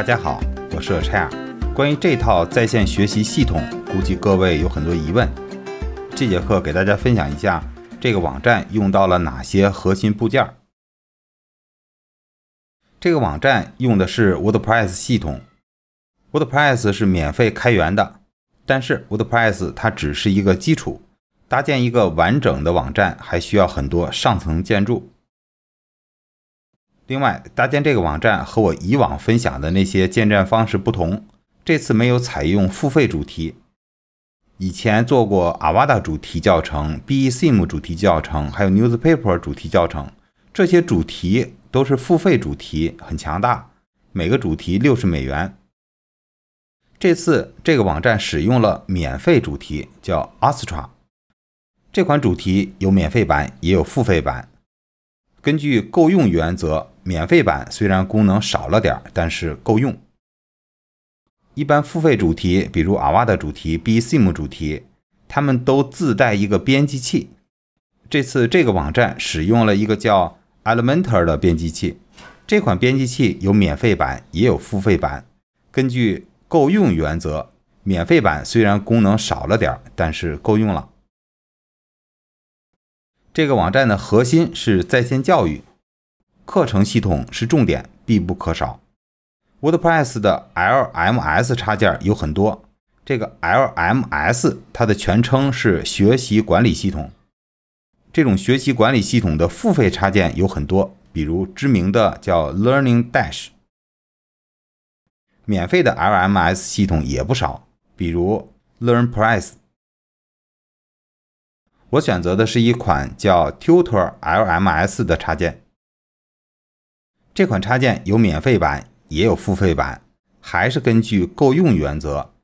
大家好，我是柴 r 关于这套在线学习系统，估计各位有很多疑问。这节课给大家分享一下，这个网站用到了哪些核心部件。这个网站用的是 WordPress 系统，WordPress 是免费开源的，但是 WordPress 它只是一个基础，搭建一个完整的网站还需要很多上层建筑。另外，搭建这个网站和我以往分享的那些建站方式不同，这次没有采用付费主题。以前做过 Avada 主题教程、b e c i m e 主题教程，还有 Newspaper 主题教程，这些主题都是付费主题，很强大，每个主题六十美元。这次这个网站使用了免费主题，叫 Astra。这款主题有免费版，也有付费版。根据够用原则，免费版虽然功能少了点，但是够用。一般付费主题，比如阿瓦的主题、b e s i m 主题，他们都自带一个编辑器。这次这个网站使用了一个叫 Elementor 的编辑器。这款编辑器有免费版，也有付费版。根据够用原则，免费版虽然功能少了点，但是够用了。这个网站的核心是在线教育，课程系统是重点，必不可少。WordPress 的 LMS 插件有很多，这个 LMS 它的全称是学习管理系统。这种学习管理系统的付费插件有很多，比如知名的叫 LearningDash。免费的 LMS 系统也不少，比如 LearnPress。我选择的是一款叫 Tutor LMS 的插件。这款插件有免费版，也有付费版，还是根据够用原则。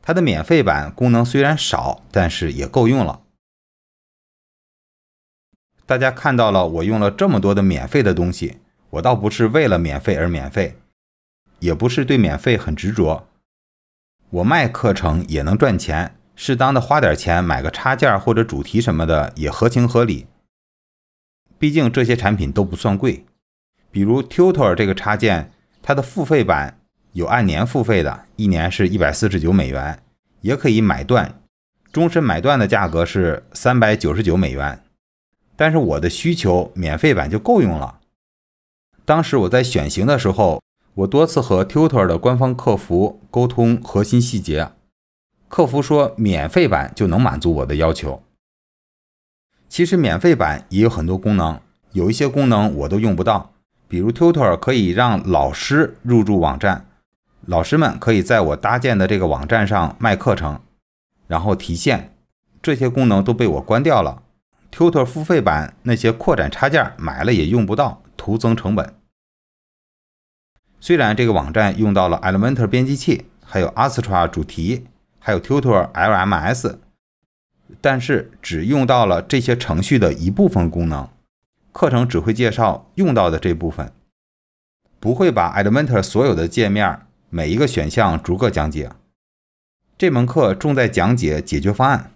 它的免费版功能虽然少，但是也够用了。大家看到了，我用了这么多的免费的东西，我倒不是为了免费而免费，也不是对免费很执着。我卖课程也能赚钱。适当的花点钱买个插件或者主题什么的也合情合理，毕竟这些产品都不算贵。比如 Tutor 这个插件，它的付费版有按年付费的，一年是一百四十九美元，也可以买断，终身买断的价格是三百九十九美元。但是我的需求免费版就够用了。当时我在选型的时候，我多次和 Tutor 的官方客服沟通核心细节。客服说免费版就能满足我的要求。其实免费版也有很多功能，有一些功能我都用不到，比如 Tutor 可以让老师入驻网站，老师们可以在我搭建的这个网站上卖课程，然后提现，这些功能都被我关掉了。Tutor 付费版那些扩展插件买了也用不到，徒增成本。虽然这个网站用到了 Element 编辑器，还有 Astra 主题。还有 Tutor LMS，但是只用到了这些程序的一部分功能，课程只会介绍用到的这部分，不会把 a e m e n e r 所有的界面每一个选项逐个讲解。这门课重在讲解解决方案，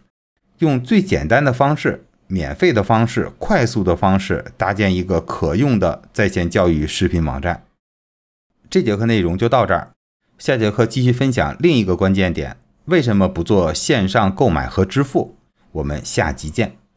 用最简单的方式、免费的方式、快速的方式搭建一个可用的在线教育视频网站。这节课内容就到这儿，下节课继续分享另一个关键点。为什么不做线上购买和支付？我们下集见。